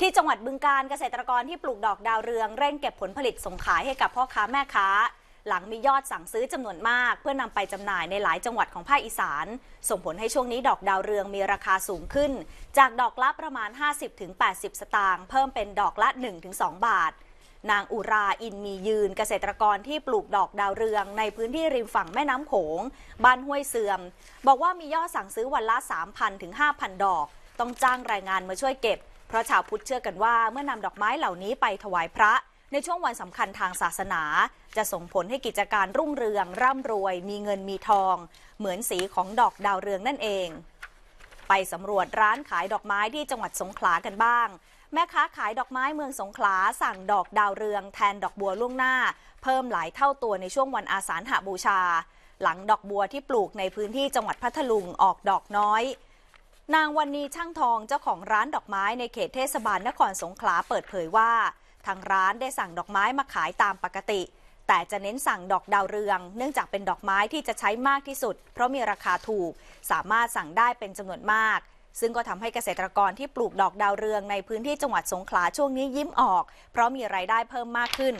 ที่จังหวัดบึงการเกษตรกรที่ปลูกดอกดาวเรือง เร่งเก็บผลผลิตส่งขายให้กับพ่อค้าแม่ค้า หลังมียอดสั่งซื้อจำนวนมาก เพื่อนำไปจำหน่ายในหลายจังหวัดของภาคอีสาน ส่งผลให้ช่วงนี้ดอกดาวเรืองมีราคาสูงขึ้น จากดอกละประมาณ 50-80 สตางค์เพิ่มเป็นดอกละ 1-2 บาท นางอุราอินมียืน เกษตรกรที่ปลูกดอกดาวเรืองในพื้นที่ริมฝั่งแม่น้ำโขง บ้านห้วยเสื่อม บอกว่ามียอดสั่งซื้อวันละ3,000-5,000ดอก ต้องจ้างแรงงานมาช่วยเก็บเพราะชาวพุทธเชื่อกันว่าเมื่อนำดอกไม้เหล่านี้ไปถวายพระ ในช่วงวันสำคัญทางศาสนา จะส่งผลให้กิจการรุ่งเรืองร่ำรวยมีเงินมีทอง เหมือนสีของดอกดาวเรืองนั่นเอง ไปสำรวจร้านขายดอกไม้ที่จังหวัดสงขลากันบ้าง แม่ค้าขายดอกไม้เมืองสงขลา สั่งดอกดาวเรือง แทนดอกบัวล่วงหน้า เพิ่มหลายเท่าตัวในช่วงวันอาสาฬหบูชา หลังดอกบัวที่ปลูกในพื้นที่จังหวัดพัทลุงออกดอกน้อยนางวันนีช่างทองเจ้าของร้านดอกไม้ในเขตเทศบาลนครสงขลาเปิดเผยว่า ทางร้านได้สั่งดอกไม้มาขายตามปกติ แต่จะเน้นสั่งดอกดาวเรือง เนื่องจากเป็นดอกไม้ที่จะใช้มากที่สุด เพราะมีราคาถูก สามารถสั่งได้เป็นจำนวนมาก ซึ่งก็ทำให้เกษตรกรที่ปลูกดอกดาวเรืองในพื้นที่จังหวัดสงขลาช่วงนี้ยิ้มออก เพราะมีรายได้เพิ่มมากขึ้น